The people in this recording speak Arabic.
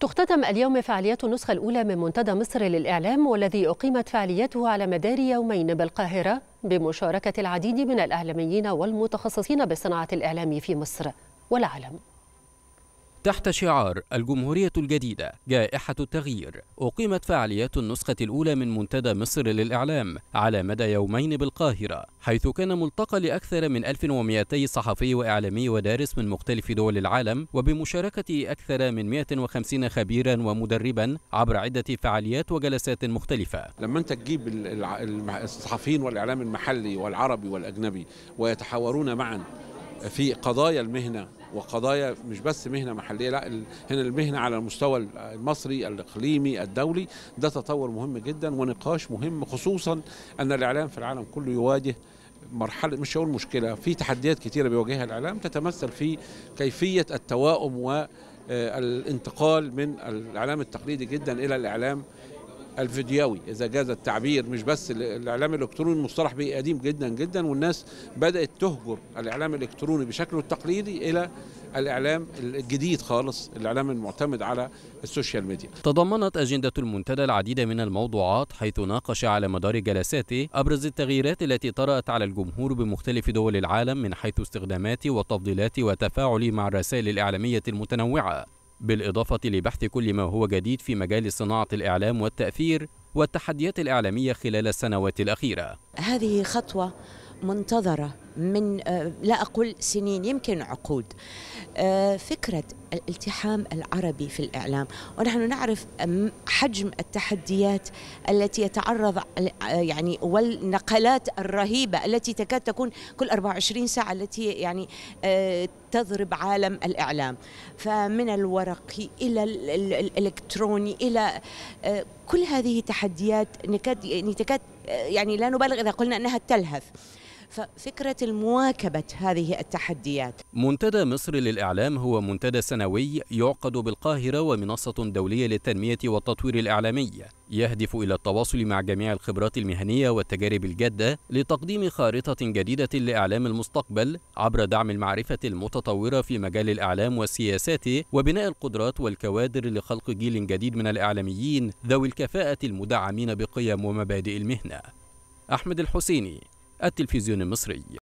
تختتم اليوم فعاليات النسخة الأولى من منتدى مصر للإعلام والذي أقيمت فعالياته على مدار يومين بالقاهرة بمشاركة العديد من الإعلاميين والمتخصصين بصناعة الإعلام في مصر والعالم تحت شعار الجمهورية الجديدة جائحة التغيير أقيمت فعاليات النسخة الأولى من منتدى مصر للإعلام على مدى يومين بالقاهرة حيث كان ملتقى لأكثر من 1200 صحفي وإعلامي ودارس من مختلف دول العالم وبمشاركة أكثر من 150 خبيرا ومدربا عبر عدة فعاليات وجلسات مختلفة لما أنت تجيب الصحفيين والإعلام المحلي والعربي والأجنبي ويتحاورون معا في قضايا المهنه وقضايا مش بس مهنه محليه لا هنا المهنه على المستوى المصري الاقليمي الدولي ده تطور مهم جدا ونقاش مهم خصوصا ان الاعلام في العالم كله يواجه مرحله مش هقول مشكله في تحديات كثيره بيواجهها الاعلام تتمثل في كيفيه التواؤم والانتقال من الاعلام التقليدي جدا الى الاعلام الفيديوي اذا جاز التعبير مش بس الاعلام الالكتروني المصطلح بقي قديم جدا جدا والناس بدات تهجر الاعلام الالكتروني بشكله التقليدي الى الاعلام الجديد خالص الاعلام المعتمد على السوشيال ميديا تضمنت اجنده المنتدى العديد من الموضوعات حيث ناقش على مدار جلساته ابرز التغييرات التي طرات على الجمهور بمختلف دول العالم من حيث استخدامات وتفضيلات وتفاعل مع الرسائل الاعلاميه المتنوعه بالإضافة لبحث كل ما هو جديد في مجال صناعة الإعلام والتأثير والتحديات الإعلامية خلال السنوات الأخيرة هذه خطوة منتظرة من آه، لا أقول سنين يمكن عقود آه، فكرة الالتحام العربي في الإعلام ونحن نعرف حجم التحديات التي يتعرض آه، يعني والنقلات الرهيبة التي تكاد تكون كل 24 ساعة التي يعني تضرب عالم الإعلام فمن الورقي إلى الإلكتروني إلى كل هذه تحديات نكاد يعني, يعني لا نبالغ إذا قلنا أنها تلهث ففكرة المواكبة هذه التحديات منتدى مصر للإعلام هو منتدى سنوي يعقد بالقاهرة ومنصة دولية للتنمية والتطوير الإعلامي يهدف إلى التواصل مع جميع الخبرات المهنية والتجارب الجادة لتقديم خارطة جديدة لإعلام المستقبل عبر دعم المعرفة المتطورة في مجال الإعلام والسياسات وبناء القدرات والكوادر لخلق جيل جديد من الإعلاميين ذوي الكفاءة المدعمين بقيم ومبادئ المهنة أحمد الحسيني التلفزيون المصري